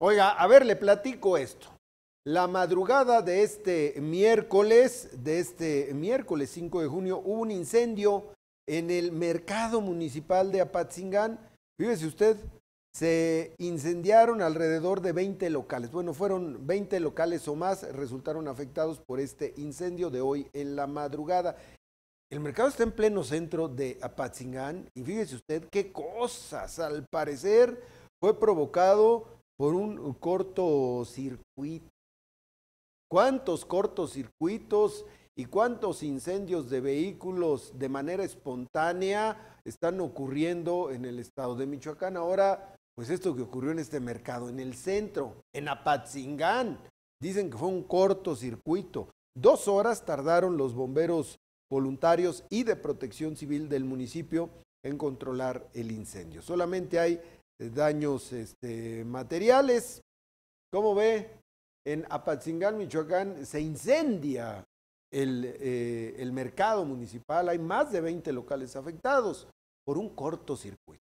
Oiga, a ver, le platico esto. La madrugada de este miércoles, de este miércoles 5 de junio, hubo un incendio en el mercado municipal de Apatzingán. Fíjese usted, se incendiaron alrededor de 20 locales. Bueno, fueron 20 locales o más resultaron afectados por este incendio de hoy en la madrugada. El mercado está en pleno centro de Apatzingán y fíjese usted qué cosas. Al parecer fue provocado por un cortocircuito. ¿Cuántos circuitos y cuántos incendios de vehículos de manera espontánea están ocurriendo en el estado de Michoacán? Ahora, pues esto que ocurrió en este mercado, en el centro, en Apatzingán, dicen que fue un cortocircuito. Dos horas tardaron los bomberos voluntarios y de protección civil del municipio en controlar el incendio. Solamente hay daños este, materiales. como ve? En Apatzingán, Michoacán, se incendia el, eh, el mercado municipal. Hay más de 20 locales afectados por un cortocircuito.